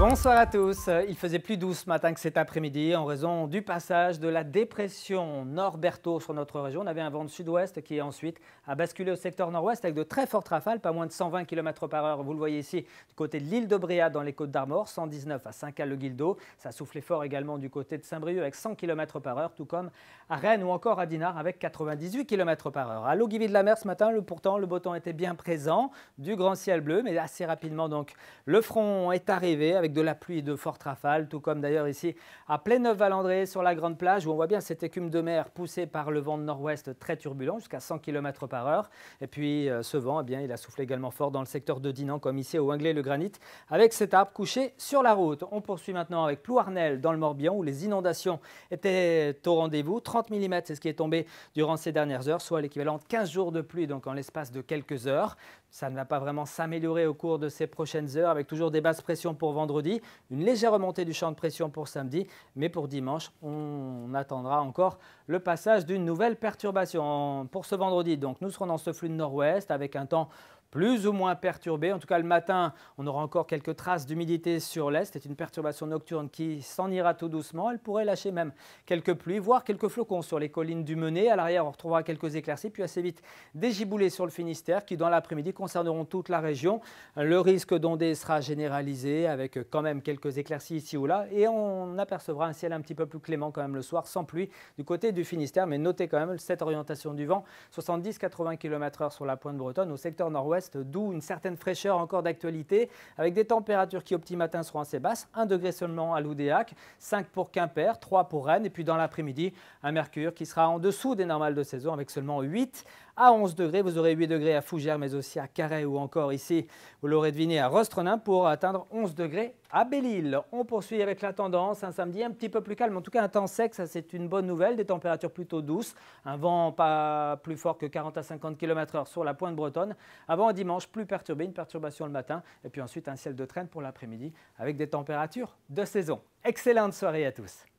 Bonsoir à tous. Il faisait plus doux ce matin que cet après-midi en raison du passage de la dépression Norberto sur notre région. On avait un vent de sud-ouest qui ensuite a basculé au secteur nord-ouest avec de très fortes rafales, pas moins de 120 km par heure. Vous le voyez ici du côté de l'île de Bréa dans les côtes d'Armor, 119 à Saint-Cal-le-Guildo. Ça soufflait fort également du côté de Saint-Brieuc avec 100 km par heure, tout comme à Rennes ou encore à Dinard avec 98 km par heure. À de la mer ce matin, le, pourtant, le beau temps était bien présent, du grand ciel bleu, mais assez rapidement donc le front est arrivé avec de la pluie et de fortes rafales, tout comme d'ailleurs ici à Pléneuve-Valandré sur la Grande Plage où on voit bien cette écume de mer poussée par le vent de nord-ouest très turbulent jusqu'à 100 km par heure. Et puis euh, ce vent, eh bien, il a soufflé également fort dans le secteur de Dinan comme ici au Inglé le Granit avec cet arbre couché sur la route. On poursuit maintenant avec Plouarnel dans le Morbihan où les inondations étaient au rendez-vous. 30 mm, c'est ce qui est tombé durant ces dernières heures, soit l'équivalent de 15 jours de pluie donc en l'espace de quelques heures. Ça ne va pas vraiment s'améliorer au cours de ces prochaines heures avec toujours des basses pressions pour vendredi une légère remontée du champ de pression pour samedi, mais pour dimanche, on attendra encore le passage d'une nouvelle perturbation. Pour ce vendredi, donc, nous serons dans ce flux de nord-ouest avec un temps plus ou moins perturbé. En tout cas, le matin, on aura encore quelques traces d'humidité sur l'est. C'est une perturbation nocturne qui s'en ira tout doucement. Elle pourrait lâcher même quelques pluies, voire quelques flocons sur les collines du Menet. À l'arrière, on retrouvera quelques éclaircies, puis assez vite des giboulées sur le Finistère qui, dans l'après-midi, concerneront toute la région. Le risque d'ondée sera généralisé avec quand même quelques éclaircies ici ou là et on apercevra un ciel un petit peu plus clément quand même le soir, sans pluie du côté du Finistère. Mais notez quand même cette orientation du vent, 70-80 km/h sur la pointe bretonne au secteur nord-ouest, d'où une certaine fraîcheur encore d'actualité, avec des températures qui au petit matin seront assez basses, 1 degré seulement à l'Oudéac, 5 pour Quimper, 3 pour Rennes, et puis dans l'après-midi, un mercure qui sera en dessous des normales de saison avec seulement 8 à 11 degrés. Vous aurez 8 degrés à Fougères, mais aussi à Carhaix ou encore ici, vous l'aurez deviné, à Rostrenin, pour atteindre 11 degrés à Belle-Île, on poursuit avec la tendance, un samedi un petit peu plus calme, en tout cas un temps sec, ça c'est une bonne nouvelle, des températures plutôt douces, un vent pas plus fort que 40 à 50 km h sur la pointe bretonne, avant un dimanche plus perturbé, une perturbation le matin, et puis ensuite un ciel de traîne pour l'après-midi avec des températures de saison. Excellente soirée à tous.